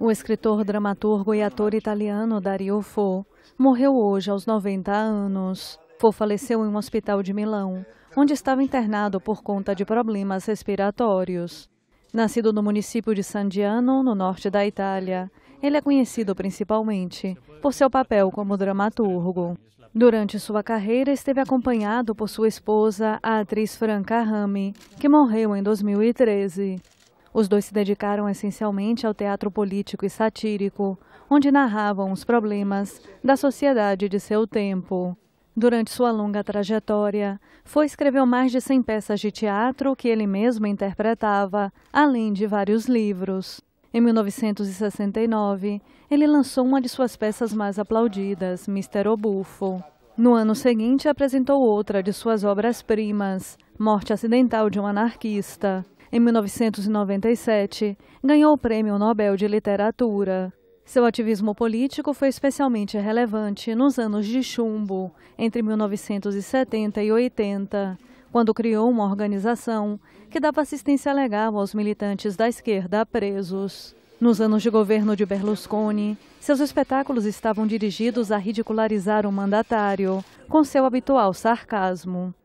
O escritor, dramaturgo e ator italiano Dario Fo morreu hoje aos 90 anos. Fo faleceu em um hospital de Milão, onde estava internado por conta de problemas respiratórios. Nascido no município de Sandiano, no norte da Itália, ele é conhecido principalmente por seu papel como dramaturgo. Durante sua carreira, esteve acompanhado por sua esposa, a atriz Franca Rami, que morreu em 2013. Os dois se dedicaram essencialmente ao teatro político e satírico, onde narravam os problemas da sociedade de seu tempo. Durante sua longa trajetória, foi escreveu mais de 100 peças de teatro que ele mesmo interpretava, além de vários livros. Em 1969, ele lançou uma de suas peças mais aplaudidas, Mister Obufo. No ano seguinte, apresentou outra de suas obras-primas, Morte Acidental de um Anarquista, em 1997, ganhou o Prêmio Nobel de Literatura. Seu ativismo político foi especialmente relevante nos anos de chumbo, entre 1970 e 80, quando criou uma organização que dava assistência legal aos militantes da esquerda presos. Nos anos de governo de Berlusconi, seus espetáculos estavam dirigidos a ridicularizar o mandatário, com seu habitual sarcasmo.